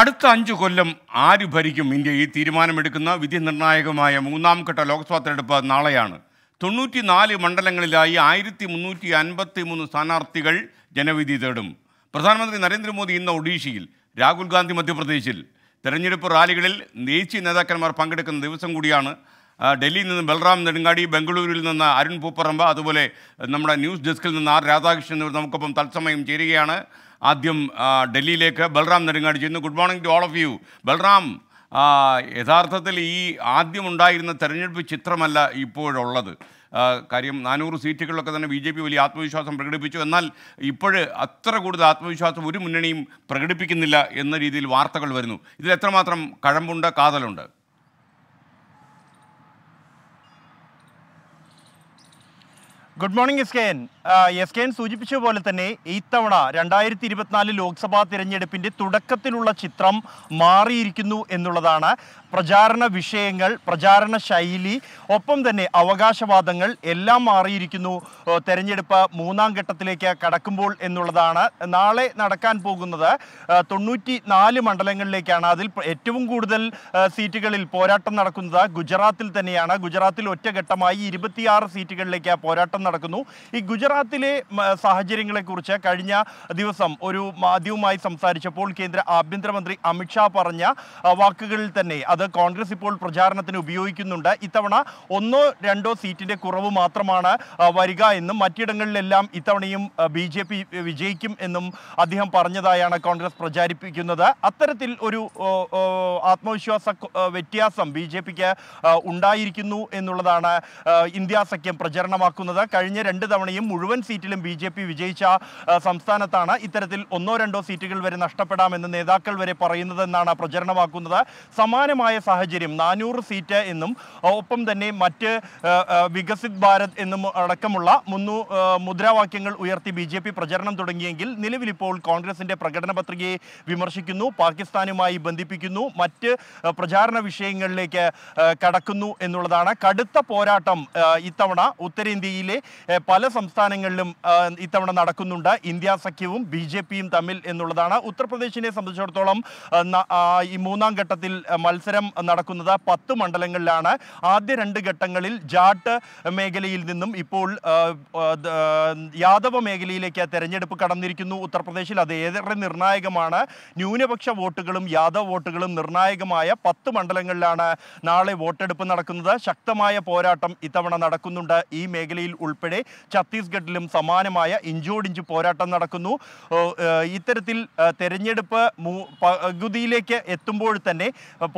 അടുത്ത അഞ്ച് കൊല്ലം ആര് ഭരിക്കും ഇന്ത്യ ഈ തീരുമാനമെടുക്കുന്ന വിധി നിർണായകമായ മൂന്നാം ഘട്ട ലോക്സഭാ തെരഞ്ഞെടുപ്പ് നാളെയാണ് നാല് മണ്ഡലങ്ങളിലായി ആയിരത്തി മുന്നൂറ്റി അൻപത്തി മൂന്ന് സ്ഥാനാർത്ഥികൾ ജനവിധി തേടും പ്രധാനമന്ത്രി നരേന്ദ്രമോദി ഇന്ന് ഒഡീഷയിൽ രാഹുൽ ഗാന്ധി മധ്യപ്രദേശിൽ തെരഞ്ഞെടുപ്പ് റാലികളിൽ ദേശീയ നേതാക്കന്മാർ പങ്കെടുക്കുന്ന ദിവസം കൂടിയാണ് ഡൽഹിയിൽ നിന്ന് ബൽറാം നെടുങ്ങാടി ബംഗളൂരുവിൽ നിന്ന് അരുൺ പൂപ്പറമ്പ അതുപോലെ നമ്മുടെ ന്യൂസ് ഡെസ്കിൽ നിന്ന് ആർ രാധാകൃഷ്ണൻ എന്നിവർ നമുക്കൊപ്പം തത്സമയം ചേരുകയാണ് ആദ്യം ഡൽഹിയിലേക്ക് ബൽറാം നെടുങ്ങാടി ചെയ്യുന്നു good morning to all of you Balram യഥാർത്ഥത്തിൽ ഈ ആദ്യമുണ്ടായിരുന്ന തെരഞ്ഞെടുപ്പ് ചിത്രമല്ല ഇപ്പോഴുള്ളത് കാര്യം നാനൂറ് സീറ്റുകളിലൊക്കെ തന്നെ ബി ജെ പി വലിയ ആത്മവിശ്വാസം പ്രകടിപ്പിച്ചു എന്നാൽ ഇപ്പോൾ അത്ര കൂടുതൽ ആത്മവിശ്വാസം ഒരു മുന്നണിയും പ്രകടിപ്പിക്കുന്നില്ല എന്ന രീതിയിൽ വാർത്തകൾ വരുന്നു ഇതിൽ എത്രമാത്രം കഴമ്പുണ്ട് കാതലുണ്ട് good morning S K N S K N സൂചിപ്പിച്ച പോലെ തന്നെ ഇത്തവണ രണ്ടായിരത്തി ഇരുപത്തിനാല് ലോക്സഭാ തിരഞ്ഞെടുപ്പിന്റെ തുടക്കത്തിലുള്ള ചിത്രം മാറിയിരിക്കുന്നു എന്നുള്ളതാണ് പ്രചാരണ വിഷയങ്ങൾ പ്രചാരണ ശൈലി ഒപ്പം തന്നെ അവകാശവാദങ്ങൾ എല്ലാം മാറിയിരിക്കുന്നു തെരഞ്ഞെടുപ്പ് മൂന്നാം ഘട്ടത്തിലേക്ക് കടക്കുമ്പോൾ എന്നുള്ളതാണ് നാളെ നടക്കാൻ പോകുന്നത് തൊണ്ണൂറ്റി നാല് മണ്ഡലങ്ങളിലേക്കാണ് അതിൽ ഏറ്റവും കൂടുതൽ സീറ്റുകളിൽ പോരാട്ടം നടക്കുന്നത് ഗുജറാത്തിൽ തന്നെയാണ് ഗുജറാത്തിൽ ഒറ്റഘട്ടമായി ഇരുപത്തിയാറ് സീറ്റുകളിലേക്ക് പോരാട്ടം നടക്കുന്നു ഈ ഗുജറാത്തിലെ സാഹചര്യങ്ങളെക്കുറിച്ച് കഴിഞ്ഞ ദിവസം ഒരു മാധ്യമമായി സംസാരിച്ചപ്പോൾ കേന്ദ്ര ആഭ്യന്തരമന്ത്രി അമിത്ഷാ പറഞ്ഞ വാക്കുകളിൽ തന്നെ അത് കോൺഗ്രസ് ഇപ്പോൾ പ്രചാരണത്തിന് ഉപയോഗിക്കുന്നുണ്ട് ഇത്തവണ ഒന്നോ രണ്ടോ സീറ്റിൻ്റെ കുറവ് മാത്രമാണ് വരിക എന്നും മറ്റിടങ്ങളിലെല്ലാം ഇത്തവണയും ബി ജെ പി വിജയിക്കും എന്നും അദ്ദേഹം പറഞ്ഞതായാണ് കോൺഗ്രസ് പ്രചാരിപ്പിക്കുന്നത് അത്തരത്തിൽ ഒരു ആത്മവിശ്വാസ വ്യത്യാസം ബി ജെ പിക്ക് ഉണ്ടായിരിക്കുന്നു എന്നുള്ളതാണ് ഇന്ത്യ സഖ്യം പ്രചരണമാക്കുന്നത് കഴിഞ്ഞ രണ്ട് തവണയും മുഴുവൻ സീറ്റിലും ബി ജെ പി വിജയിച്ച സംസ്ഥാനത്താണ് ഇത്തരത്തിൽ ഒന്നോ രണ്ടോ സീറ്റുകൾ വരെ നഷ്ടപ്പെടാമെന്ന് നേതാക്കൾ വരെ പറയുന്നതെന്നാണ് പ്രചരണമാക്കുന്നത് സമാനമായ അനുകൂലമായ സാഹചര്യം നാനൂറ് സീറ്റ് എന്നും ഒപ്പം തന്നെ മറ്റ് വികസിത് ഭാരത് എന്നും അടക്കമുള്ള മുന്നൂ മുദ്രാവാക്യങ്ങൾ ഉയർത്തി ബി പ്രചരണം തുടങ്ങിയെങ്കിൽ നിലവിലിപ്പോൾ കോൺഗ്രസിന്റെ പ്രകടന പത്രികയെ വിമർശിക്കുന്നു പാകിസ്ഥാനുമായി ബന്ധിപ്പിക്കുന്നു മറ്റ് പ്രചാരണ വിഷയങ്ങളിലേക്ക് കടക്കുന്നു എന്നുള്ളതാണ് കടുത്ത പോരാട്ടം ഇത്തവണ ഉത്തരേന്ത്യയിലെ പല സംസ്ഥാനങ്ങളിലും ഇത്തവണ നടക്കുന്നുണ്ട് ഇന്ത്യ സഖ്യവും ബി ജെ പിയും തമ്മിൽ എന്നുള്ളതാണ് ഉത്തർപ്രദേശിനെ സംബന്ധിച്ചിടത്തോളം ഈ മൂന്നാം ഘട്ടത്തിൽ മത്സരം മത്സരം നടക്കുന്നത് പത്ത് മണ്ഡലങ്ങളിലാണ് ആദ്യ രണ്ട് ഘട്ടങ്ങളിൽ ജാട്ട് മേഖലയിൽ നിന്നും ഇപ്പോൾ യാദവ മേഖലയിലേക്ക് തെരഞ്ഞെടുപ്പ് കടന്നിരിക്കുന്നു ഉത്തർപ്രദേശിൽ അത് ഏറെ നിർണായകമാണ് ന്യൂനപക്ഷ വോട്ടുകളും യാദവ് വോട്ടുകളും നിർണായകമായ പത്ത് മണ്ഡലങ്ങളിലാണ് നാളെ വോട്ടെടുപ്പ് നടക്കുന്നത് ശക്തമായ പോരാട്ടം ഇത്തവണ നടക്കുന്നുണ്ട് ഈ മേഖലയിൽ ഉൾപ്പെടെ ഛത്തീസ്ഗഡിലും സമാനമായ ഇഞ്ചോടിഞ്ച് പോരാട്ടം നടക്കുന്നു ഇത്തരത്തിൽ തെരഞ്ഞെടുപ്പ് പകുതിയിലേക്ക് എത്തുമ്പോൾ തന്നെ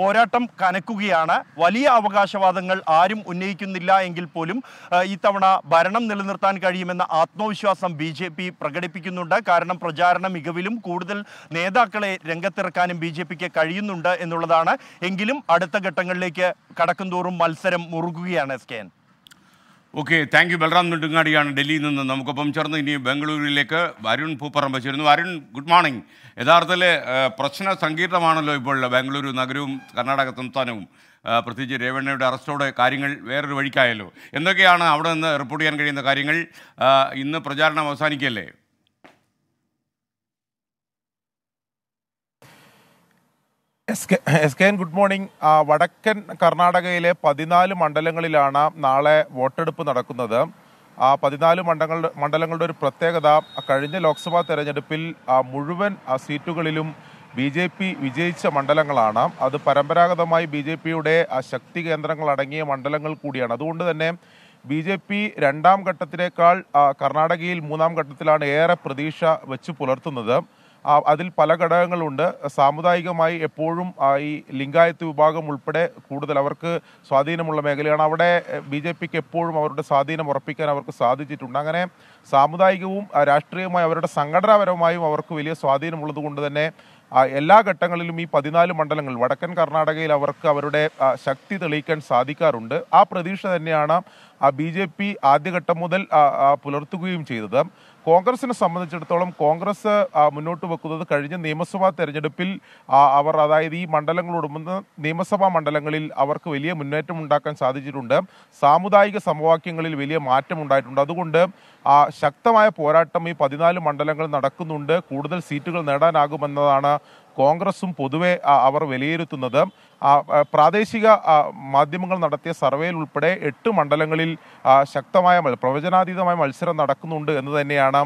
പോരാട്ടം കോട്ടം കനക്കുകയാണ് വലിയ അവകാശവാദങ്ങൾ ആരും ഉന്നയിക്കുന്നില്ല എങ്കിൽ പോലും ഇത്തവണ ഭരണം നിലനിർത്താൻ കഴിയുമെന്ന ആത്മവിശ്വാസം ബി ജെ പി പ്രകടിപ്പിക്കുന്നുണ്ട് കാരണം പ്രചാരണ മികവിലും കൂടുതൽ നേതാക്കളെ രംഗത്തിറക്കാനും ബി ജെ പിക്ക് കഴിയുന്നുണ്ട് എന്നുള്ളതാണ് എങ്കിലും അടുത്ത ഘട്ടങ്ങളിലേക്ക് കടക്കുംതോറും മത്സരം മുറുകുകയാണ് സ്കാൻ ഓക്കെ താങ്ക് യു ബൽറാം നെടുങ്ങാടിയാണ് ഡൽഹിയിൽ നിന്ന് നമുക്കൊപ്പം ചേർന്ന് ഇനി ബംഗളൂരുവിലേക്ക് അരുൺ പൂപ്പറമ്പ ചേരുന്നു അരുൺ ഗുഡ് മോർണിംഗ് യഥാർത്ഥത്തിൽ പ്രശ്ന സങ്കീർണമാണല്ലോ ഇപ്പോൾ ബാംഗ്ലൂരു നഗരവും കർണാടക സംസ്ഥാനവും പ്രത്യേകിച്ച് രേവണ്ണയുടെ അറസ്റ്റോടെ കാര്യങ്ങൾ വേറൊരു വഴിക്കായല്ലോ എന്തൊക്കെയാണ് അവിടെ നിന്ന് റിപ്പോർട്ട് ചെയ്യാൻ കഴിയുന്ന കാര്യങ്ങൾ ഇന്ന് പ്രചാരണം അവസാനിക്കല്ലേ S K S K N good morning വടക്കൻ കർണാടകയിലെ പതിനാല് മണ്ഡലങ്ങളിലാണ് നാളെ വോട്ടെടുപ്പ് നടക്കുന്നത് ആ പതിനാല് മണ്ഡലങ്ങളുടെ മണ്ഡലങ്ങളുടെ ഒരു പ്രത്യേകത കഴിഞ്ഞ ലോക്സഭാ തെരഞ്ഞെടുപ്പിൽ മുഴുവൻ സീറ്റുകളിലും ബി ജെ പി വിജയിച്ച മണ്ഡലങ്ങളാണ് അത് പരമ്പരാഗതമായി ബി ജെ പിയുടെ ശക്തി അടങ്ങിയ മണ്ഡലങ്ങൾ കൂടിയാണ് അതുകൊണ്ട് തന്നെ ബി ജെ പി രണ്ടാം ഘട്ടത്തിനേക്കാൾ കർണാടകയിൽ മൂന്നാം ഘട്ടത്തിലാണ് ഏറെ പ്രതീക്ഷ വെച്ച് പുലർത്തുന്നത് അതിൽ പല ഘടകങ്ങളുണ്ട് സാമുദായികമായി എപ്പോഴും ഈ ലിംഗായത്ത് വിഭാഗം ഉൾപ്പെടെ കൂടുതൽ അവർക്ക് സ്വാധീനമുള്ള മേഖലയാണ് അവിടെ ബി ജെ പിക്ക് എപ്പോഴും അവരുടെ സ്വാധീനം ഉറപ്പിക്കാൻ അവർക്ക് സാധിച്ചിട്ടുണ്ട് അങ്ങനെ സാമുദായികവും രാഷ്ട്രീയവുമായി അവരുടെ സംഘടനാപരവുമായും അവർക്ക് വലിയ സ്വാധീനമുള്ളത് കൊണ്ട് തന്നെ എല്ലാ ഘട്ടങ്ങളിലും ഈ പതിനാല് മണ്ഡലങ്ങൾ വടക്കൻ കർണാടകയിൽ അവർക്ക് അവരുടെ ശക്തി തെളിയിക്കാൻ സാധിക്കാറുണ്ട് ആ പ്രതീക്ഷ തന്നെയാണ് ബി ജെ പി ആദ്യഘട്ടം മുതൽ പുലർത്തുകയും ചെയ്തത് കോൺഗ്രസിനെ സംബന്ധിച്ചിടത്തോളം കോൺഗ്രസ് മുന്നോട്ട് വെക്കുന്നത് കഴിഞ്ഞ നിയമസഭാ തെരഞ്ഞെടുപ്പിൽ അവർ അതായത് ഈ മണ്ഡലങ്ങളോടുമ്പോൾ നിയമസഭാ മണ്ഡലങ്ങളിൽ അവർക്ക് വലിയ മുന്നേറ്റം ഉണ്ടാക്കാൻ സാധിച്ചിട്ടുണ്ട് സാമുദായിക സമവാക്യങ്ങളിൽ വലിയ മാറ്റം ഉണ്ടായിട്ടുണ്ട് അതുകൊണ്ട് ശക്തമായ പോരാട്ടം ഈ പതിനാല് മണ്ഡലങ്ങൾ നടക്കുന്നുണ്ട് കൂടുതൽ സീറ്റുകൾ നേടാനാകുമെന്നതാണ് കോൺഗ്രസും പൊതുവെ അവർ വിലയിരുത്തുന്നത് പ്രാദേശിക മാധ്യമങ്ങൾ നടത്തിയ സർവേയിൽ ഉൾപ്പെടെ എട്ട് മണ്ഡലങ്ങളിൽ ശക്തമായ പ്രവചനാതീതമായ മത്സരം നടക്കുന്നുണ്ട് എന്ന് തന്നെയാണ്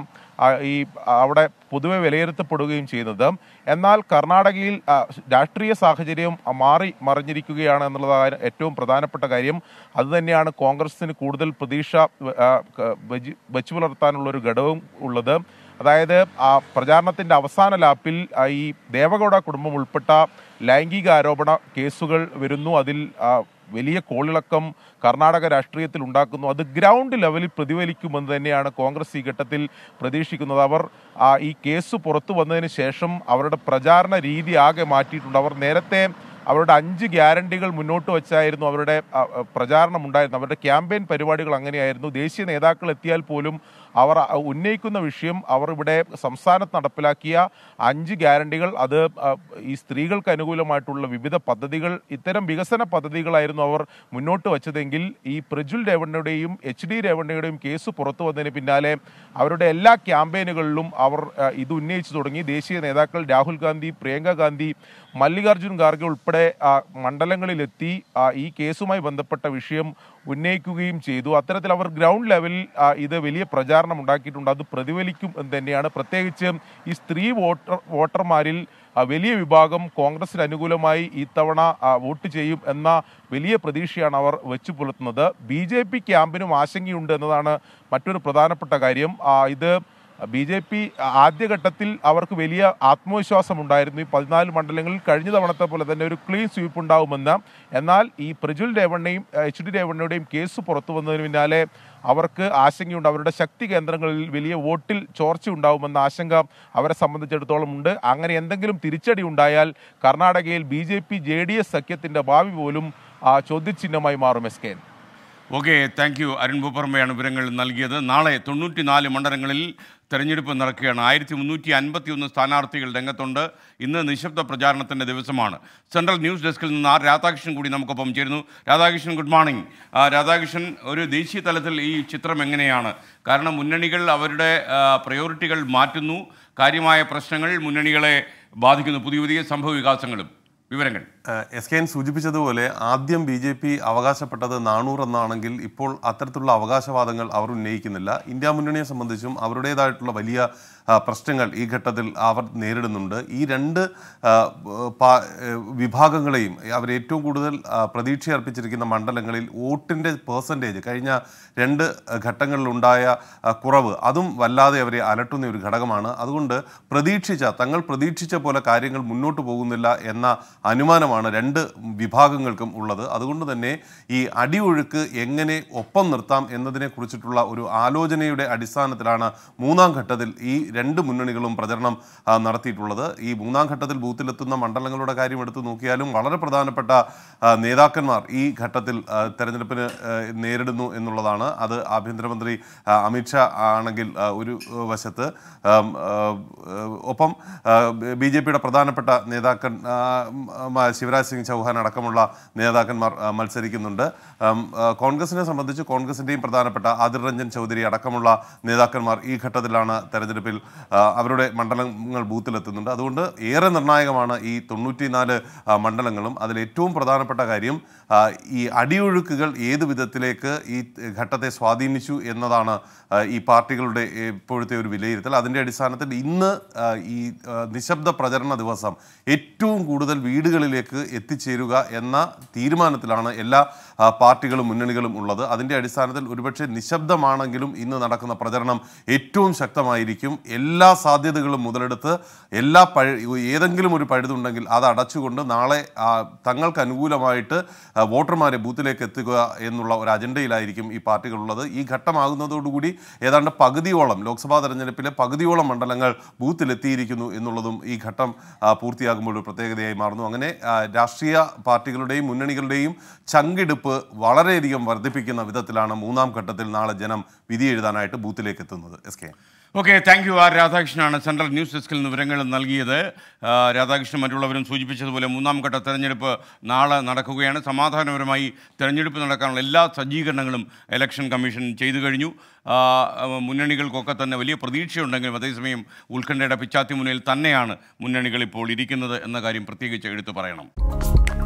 ഈ അവിടെ പൊതുവെ വിലയിരുത്തപ്പെടുകയും ചെയ്യുന്നത് എന്നാൽ കർണാടകയിൽ രാഷ്ട്രീയ സാഹചര്യം മാറി മറിഞ്ഞിരിക്കുകയാണ് എന്നുള്ളതാണ് ഏറ്റവും പ്രധാനപ്പെട്ട കാര്യം അതുതന്നെയാണ് കോൺഗ്രസിന് കൂടുതൽ പ്രതീക്ഷ വെച്ചു പുലർത്താനുള്ള ഒരു ഘടകം ഉള്ളത് അതായത് ആ പ്രചാരണത്തിൻ്റെ അവസാന ലാപ്പിൽ ഈ ദേവഗൗഡ കുടുംബം ഉൾപ്പെട്ട ലൈംഗിക ആരോപണ കേസുകൾ വരുന്നു അതിൽ വലിയ കോളിളക്കം കർണാടക രാഷ്ട്രീയത്തിൽ ഉണ്ടാക്കുന്നു അത് ഗ്രൗണ്ട് ലെവലിൽ പ്രതിഫലിക്കുമെന്ന് തന്നെയാണ് കോൺഗ്രസ് ഈ ഘട്ടത്തിൽ പ്രതീക്ഷിക്കുന്നത് അവർ ഈ കേസ് പുറത്തു വന്നതിന് ശേഷം അവരുടെ പ്രചാരണ രീതി ആകെ മാറ്റിയിട്ടുണ്ട് അവർ നേരത്തെ അവരുടെ അഞ്ച് ഗ്യാരണ്ടികൾ മുന്നോട്ട് വച്ചായിരുന്നു അവരുടെ പ്രചാരണം ഉണ്ടായിരുന്നത് അവരുടെ ക്യാമ്പയിൻ പരിപാടികൾ അങ്ങനെയായിരുന്നു ദേശീയ നേതാക്കൾ എത്തിയാൽ പോലും അവർ ഉന്നയിക്കുന്ന വിഷയം അവർ ഇവിടെ സംസ്ഥാനത്ത് നടപ്പിലാക്കിയ അഞ്ച് ഗ്യാരണ്ടികൾ അത് ഈ സ്ത്രീകൾക്ക് അനുകൂലമായിട്ടുള്ള വിവിധ പദ്ധതികൾ ഇത്തരം വികസന പദ്ധതികളായിരുന്നു അവർ മുന്നോട്ട് വച്ചതെങ്കിൽ ഈ പ്രജുൽ രേവണ്ണയുടെയും എച്ച് ഡി രേവണ്ണയുടെയും കേസ് പുറത്തു വന്നതിന് പിന്നാലെ അവരുടെ എല്ലാ ക്യാമ്പയിനുകളിലും അവർ ഇത് ഉന്നയിച്ചു തുടങ്ങി ദേശീയ നേതാക്കൾ രാഹുൽ ഗാന്ധി പ്രിയങ്ക ഗാന്ധി മല്ലികാർജ്ജുൻ ഖാർഗെ ഉൾപ്പെടെ നമ്മുടെ മണ്ഡലങ്ങളിലെത്തി ഈ കേസുമായി ബന്ധപ്പെട്ട വിഷയം ഉന്നയിക്കുകയും ചെയ്തു അത്തരത്തിൽ അവർ ഗ്രൗണ്ട് ലെവലിൽ ഇത് വലിയ പ്രചാരണം ഉണ്ടാക്കിയിട്ടുണ്ട് അത് പ്രതിഫലിക്കും എന്ന് തന്നെയാണ് പ്രത്യേകിച്ച് ഈ സ്ത്രീ വോട്ടർ വോട്ടർമാരിൽ വലിയ വിഭാഗം കോൺഗ്രസിന് അനുകൂലമായി ഇത്തവണ വോട്ട് ചെയ്യും എന്ന വലിയ പ്രതീക്ഷയാണ് അവർ വെച്ചു പുലർത്തുന്നത് ബി ജെ പി ക്യാമ്പിനും ആശങ്കയുണ്ട് എന്നതാണ് മറ്റൊരു പ്രധാനപ്പെട്ട കാര്യം ഇത് ബി ജെ പി ആദ്യഘട്ടത്തിൽ അവർക്ക് വലിയ ആത്മവിശ്വാസമുണ്ടായിരുന്നു ഈ പതിനാല് മണ്ഡലങ്ങളിൽ കഴിഞ്ഞ തവണത്തെ പോലെ തന്നെ ഒരു ക്ലീൻ സ്വീപ്പ് ഉണ്ടാവുമെന്ന് എന്നാൽ ഈ പ്രജുൽ രേവണ്ണയും എച്ച് ഡി രേവണ്ണയുടെയും കേസ് പുറത്തു വന്നതിന് പിന്നാലെ അവർക്ക് ആശങ്കയുണ്ട് അവരുടെ ശക്തി കേന്ദ്രങ്ങളിൽ വലിയ വോട്ടിൽ ചോർച്ച ഉണ്ടാവുമെന്ന ആശങ്ക അവരെ സംബന്ധിച്ചിടത്തോളം ഉണ്ട് അങ്ങനെ എന്തെങ്കിലും തിരിച്ചടി ഉണ്ടായാൽ കർണാടകയിൽ B J P J D S സഖ്യത്തിൻ്റെ ഭാവി പോലും ചോദ്യചിഹ്നമായി മാറും S K okay thank you Arun ഭൂപ്പർമ്മയാണ് വിവരങ്ങൾ നൽകിയത് നാളെ നാല് മണ്ഡലങ്ങളിൽ തെരഞ്ഞെടുപ്പ് നടക്കുകയാണ് ആയിരത്തി മുന്നൂറ്റി അൻപത്തി ഒന്ന് സ്ഥാനാർത്ഥികൾ രംഗത്തുണ്ട് ഇന്ന് നിശബ്ദ പ്രചാരണത്തിൻ്റെ ദിവസമാണ് സെൻട്രൽ ന്യൂസ് ഡെസ്കിൽ നിന്ന് ആർ രാധാകൃഷ്ണൻ കൂടി നമുക്കൊപ്പം ചേരുന്നു രാധാകൃഷ്ണൻ ഗുഡ് മോർണിംഗ് രാധാകൃഷ്ണൻ ഒരു ദേശീയ തലത്തിൽ ഈ ചിത്രം എങ്ങനെയാണ് കാരണം മുന്നണികൾ അവരുടെ പ്രയോറിറ്റികൾ മാറ്റുന്നു കാര്യമായ പ്രശ്നങ്ങൾ മുന്നണികളെ ബാധിക്കുന്നു പുതിയ പുതിയ സംഭവ വികാസങ്ങളും വിവരങ്ങൾ എസ് കെ എൻ സൂചിപ്പിച്ചതുപോലെ ആദ്യം ബി ജെ പി അവകാശപ്പെട്ടത് നാണൂർ എന്നാണെങ്കിൽ ഇപ്പോൾ അത്തരത്തിലുള്ള അവകാശവാദങ്ങൾ അവർ ഉന്നയിക്കുന്നില്ല ഇന്ത്യ മുന്നണിയെ സംബന്ധിച്ചും അവരുടേതായിട്ടുള്ള വലിയ പ്രശ്നങ്ങൾ ഈ ഘട്ടത്തിൽ അവർ നേരിടുന്നുണ്ട് ഈ രണ്ട് വിഭാഗങ്ങളെയും അവർ ഏറ്റവും കൂടുതൽ പ്രതീക്ഷ അർപ്പിച്ചിരിക്കുന്ന മണ്ഡലങ്ങളിൽ വോട്ടിൻ്റെ പേഴ്സൻറ്റേജ് കഴിഞ്ഞ രണ്ട് ഘട്ടങ്ങളിലുണ്ടായ കുറവ് അതും വല്ലാതെ അവരെ അലട്ടുന്ന ഒരു ഘടകമാണ് അതുകൊണ്ട് പ്രതീക്ഷിച്ച തങ്ങൾ പ്രതീക്ഷിച്ച പോലെ കാര്യങ്ങൾ മുന്നോട്ട് പോകുന്നില്ല എന്ന അനുമാനമാണ് പ്രശ്നമാണ് രണ്ട് വിഭാഗങ്ങൾക്കും ഉള്ളത് അതുകൊണ്ട് തന്നെ ഈ അടിയൊഴുക്ക് എങ്ങനെ ഒപ്പം നിർത്താം എന്നതിനെ കുറിച്ചിട്ടുള്ള ഒരു ആലോചനയുടെ അടിസ്ഥാനത്തിലാണ് മൂന്നാം ഘട്ടത്തിൽ ഈ രണ്ട് മുന്നണികളും പ്രചരണം നടത്തിയിട്ടുള്ളത് ഈ മൂന്നാം ഘട്ടത്തിൽ ബൂത്തിലെത്തുന്ന മണ്ഡലങ്ങളുടെ കാര്യം എടുത്തു നോക്കിയാലും വളരെ പ്രധാനപ്പെട്ട നേതാക്കന്മാർ ഈ ഘട്ടത്തിൽ തെരഞ്ഞെടുപ്പിന് നേരിടുന്നു എന്നുള്ളതാണ് അത് ആഭ്യന്തരമന്ത്രി അമിത്ഷാ ആണെങ്കിൽ ഒരു വശത്ത് ഒപ്പം ബി ജെ പിയുടെ പ്രധാനപ്പെട്ട നേതാക്കന്മാർ ശിവ ശിവരാജ് സിംഗ് ചൗഹാൻ അടക്കമുള്ള നേതാക്കന്മാർ മത്സരിക്കുന്നുണ്ട് കോൺഗ്രസിനെ സംബന്ധിച്ച് കോൺഗ്രസിൻ്റെയും പ്രധാനപ്പെട്ട ആദിർ രഞ്ജൻ ചൗധരി അടക്കമുള്ള നേതാക്കന്മാർ ഈ ഘട്ടത്തിലാണ് തെരഞ്ഞെടുപ്പിൽ അവരുടെ മണ്ഡലങ്ങൾ ബൂത്തിലെത്തുന്നുണ്ട് അതുകൊണ്ട് ഏറെ നിർണായകമാണ് ഈ തൊണ്ണൂറ്റിനാല് മണ്ഡലങ്ങളും അതിൽ ഏറ്റവും പ്രധാനപ്പെട്ട കാര്യം ഈ അടിയൊഴുക്കുകൾ ഏത് വിധത്തിലേക്ക് ഈ ഘട്ടത്തെ സ്വാധീനിച്ചു എന്നതാണ് ഈ പാർട്ടികളുടെ ഇപ്പോഴത്തെ ഒരു വിലയിരുത്തൽ അതിൻ്റെ അടിസ്ഥാനത്തിൽ ഇന്ന് ഈ നിശബ്ദ പ്രചരണ ദിവസം ഏറ്റവും കൂടുതൽ വീടുകളിലേക്ക് എത്തിച്ചേരുക എന്ന തീരുമാനത്തിലാണ് എല്ലാ പാർട്ടികളും മുന്നണികളും ഉള്ളത് അതിൻ്റെ അടിസ്ഥാനത്തിൽ ഒരുപക്ഷെ നിശബ്ദമാണെങ്കിലും ഇന്ന് നടക്കുന്ന പ്രചരണം ഏറ്റവും ശക്തമായിരിക്കും എല്ലാ സാധ്യതകളും മുതലെടുത്ത് എല്ലാ ഏതെങ്കിലും ഒരു പഴുതുണ്ടെങ്കിൽ അത് അടച്ചുകൊണ്ട് നാളെ തങ്ങൾക്ക് അനുകൂലമായിട്ട് വോട്ടർമാരെ ബൂത്തിലേക്ക് എത്തുക എന്നുള്ള ഒരു അജണ്ടയിലായിരിക്കും ഈ പാർട്ടികളുള്ളത് ഈ ഘട്ടമാകുന്നതോടുകൂടി ഏതാണ്ട് പകുതിയോളം ലോക്സഭാ തെരഞ്ഞെടുപ്പിലെ പകുതിയോളം മണ്ഡലങ്ങൾ ബൂത്തിലെത്തിയിരിക്കുന്നു എന്നുള്ളതും ഈ ഘട്ടം പൂർത്തിയാകുമ്പോൾ ഒരു പ്രത്യേകതയായി മാറുന്നു അങ്ങനെ രാഷ്ട്രീയ പാർട്ടികളുടെയും മുന്നണികളുടെയും ചങ്കിടുപ്പ് വളരെയധികം വർദ്ധിപ്പിക്കുന്ന വിധത്തിലാണ് മൂന്നാം ഘട്ടത്തിൽ നാളെ ജനം വിധി എഴുതാനായിട്ട് ബൂത്തിലേക്ക് എത്തുന്നത് S K okay thank you R രാധാകൃഷ്ണനാണ് സെൻട്രൽ ന്യൂസ് ഡെസ്കിൽ നിന്ന് വിവരങ്ങൾ നൽകിയത് രാധാകൃഷ്ണൻ മറ്റുള്ളവരും സൂചിപ്പിച്ചതുപോലെ മൂന്നാം ഘട്ട തെരഞ്ഞെടുപ്പ് നാളെ നടക്കുകയാണ് സമാധാനപരമായി തെരഞ്ഞെടുപ്പ് നടക്കാനുള്ള എല്ലാ സജ്ജീകരണങ്ങളും ഇലക്ഷൻ കമ്മീഷൻ ചെയ്തു കഴിഞ്ഞു മുന്നണികൾക്കൊക്കെ തന്നെ വലിയ പ്രതീക്ഷയുണ്ടെങ്കിലും അതേസമയം ഉത്കണ്ഠയുടെ പിച്ചാത്തി മുന്നിൽ തന്നെയാണ് മുന്നണികൾ ഇപ്പോൾ ഇരിക്കുന്നത് എന്ന കാര്യം പ്രത്യേകിച്ച് എടുത്തു പറയണം